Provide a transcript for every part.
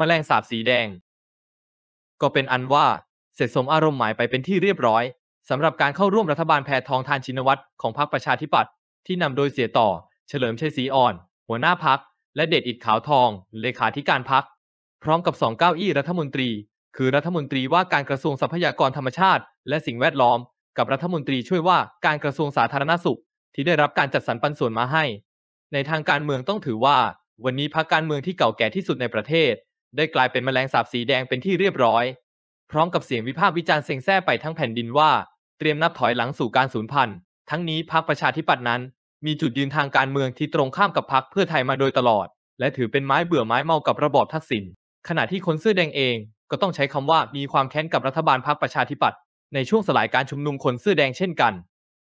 มแมลงสาบสีแดง ก็เป็นอันว่าเสร็จสมอารมณ์หมายไปเป็นที่เรียบร้อยสำหรับการเข้าร่วมรัฐบาลแพทองทานชินวัตรของพรรคประชาธิปัตย์ที่นำโดยเสียต่อ เฉลิมชัยศรีอ่อน หัวหน้าพัก และเดชอิดขาวทอง เลขาธิการพัก พร้อมกับสองเก้าอี้รัฐมนตรี คือรัฐมนตรีว่าการกระทรวงทรัพยากรธรรมชาติ และสิ่งแวดล้อมกับรัฐมนตรีช่วยว่า การกระทรวงสาธารณสุข ที่ได้รับการจัดสรรปันส่วนมาให้ ในทางการเมืองต้องถือว่า วันนี้พรรคการเมืองที่เก่าแก่ที่สุดในประเทศได้กลายเป็นแมลงสาบสีแดงเป็นที่เรียบร้อย พร้อมกับเสียงวิพากษ์วิจารณ์เซ็งแซ่ไปทั้งแผ่นดินว่า เตรียมนับถอยหลังสู่การสูญพันธุ์ทั้งนี้พรรคประชาธิปัตย์นั้น มีจุดยืนทางการเมืองที่ตรงข้ามกับพรรคเพื่อไทยมาโดยตลอด และถือเป็นไม้เบื่อไม้เมากับระบอบทักษิณขณะที่คนเสื้อแดงเอง ก็ต้องใช้คำว่ามีความแค้นกับรัฐบาลพรรคประชาธิปัตย์ในช่วงสลายการชุมนุมคนเสื้อแดงเช่นกัน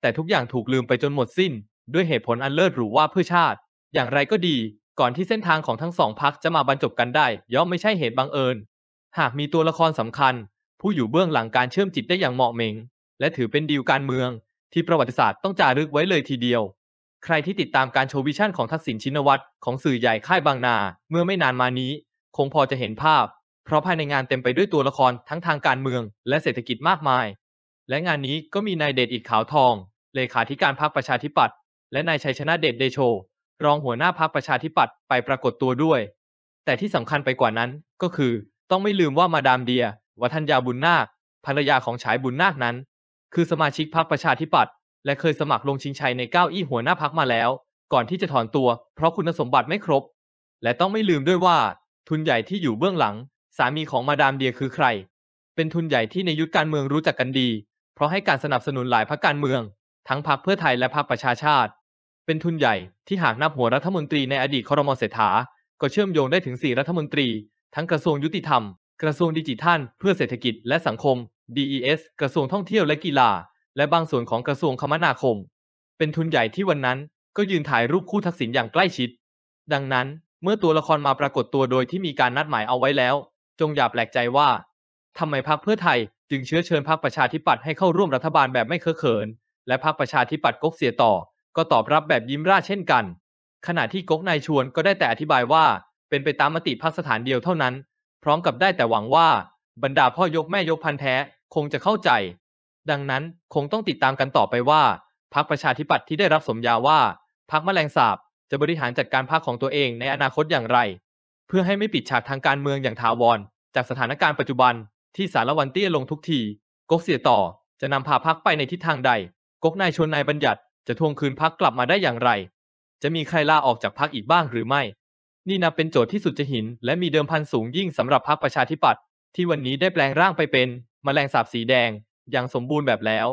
แต่ทุกอย่างถูกลืมไปจนหมดสิ้น ด้วยเหตุผลอันเลิศหรูว่าเพื่อชาติ อย่างไรก็ดีก่อนที่เส้นทางของทั้งสองพักจะมาบรรจบกันได้ ย่อมไม่ใช่เหตุบังเอิญ หากมีตัวละครสำคัญ ผู้อยู่เบื้องหลังการเชื่อมจิตได้อย่างเหมาะเมงและถือเป็นดีลการเมือง ที่ประวัติศาสตร์ต้องจารึกไว้เลยทีเดียว ใครที่ติดตามการโชว์วิชั่นของทักษิณชินวัตรของสื่อใหญ่ค่ายบางนา เมื่อไม่นานมานี้ คงพอจะเห็นภาพ เพราะภายในงานเต็มไปด้วยตัวละครทั้งทางการเมือง และเศรษฐกิจมากมาย และงานนี้ก็มีนายเดชอิดขาวทอง เลขาธิการพรรคประชาธิปัตย์และนายชัยชนะเดชเดโชรองหัวหน้าพักประชาธิปัตย์ไปปรากฏตัวด้วย แต่ที่สำคัญไปกว่านั้นก็คือ ต้องไม่ลืมว่ามาดามเดียวัฒนยาบุญนาค ภรรยาของฉายบุญนาคนั้น คือสมาชิกพักประชาธิปัตย์และเคยสมัครลงชิงชัยในเก้าอี้หัวหน้าพักมาแล้ว ก่อนที่จะถอนตัว เพราะคุณสมบัติไม่ครบ และต้องไม่ลืมด้วยว่าทุนใหญ่ที่อยู่เบื้องหลัง สามีของมาดามเดียคือใคร เป็นทุนใหญ่ที่ในยุทธการเมืองรู้จักกันดี เพราะให้การสนับสนุนหลายพรรคการเมือง ทั้งพรรคเพื่อไทยและพรรคประชาชาติเป็นทุนใหญ่ที่หากนับหัวรัฐมนตรีในอดีตคอรมเศรษฐา ก็เชื่อมโยงได้ถึง 4 รัฐมนตรี ทั้งกระทรวงยุติธรรม กระทรวงดิจิทัลเพื่อเศรษฐกิจและสังคม DES กระทรวงท่องเที่ยวและกีฬา และบางส่วนของกระทรวงคมนาคม เป็นทุนใหญ่ที่วันนั้นก็ยืนถ่ายรูปคู่ทักษิณอย่างใกล้ชิด ดังนั้นเมื่อตัวละครมาปรากฏตัวโดยที่มีการนัดหมายเอาไว้แล้ว จงอย่าแปลกใจว่าทำไมพรรคเพื่อไทยจึงเชื้อเชิญพรรคประชาธิปัตย์ให้เข้าร่วมรัฐบาลแบบไม่เคอะเขิน และพรรคประชาธิปัตย์ก๊กเสียต่อก็ตอบรับแบบยิ้มร่าเช่นกัน ขณะที่ก๊กนายชวนก็ได้แต่อธิบายว่า เป็นไปตามมติพักสถานเดียวเท่านั้น พร้อมกับได้แต่หวังว่าบรรดาพ่อยกแม่ยกพันแท้คงจะเข้าใจ ดังนั้นคงต้องติดตามกันต่อไปว่าพักประชาธิปัตย์ที่ได้รับสมญาว่าพักแมลงสาบ จะบริหารจัดการพักของตัวเองในอนาคตอย่างไร เพื่อให้ไม่ปิดฉากทางการเมืองอย่างถาวร จากสถานการณ์ปัจจุบันที่สารวันเตี้ยลงทุกทีก๊กเสียต่อจะนำพาพักไปในทิศทางใดก๊กนายชวนนายบัญญัติจะทวงคืนพักกลับมาได้อย่างไร จะมีใครลาออกจากพักอีกบ้างหรือไม่ นี่นับเป็นโจทย์ที่สุดจะหินและมีเดิมพันสูงยิ่งสำหรับพักประชาธิปัตย์ที่วันนี้ได้แปลงร่างไปเป็นมแมลงสาบสีแดง อย่างสมบูรณ์แบบแล้ว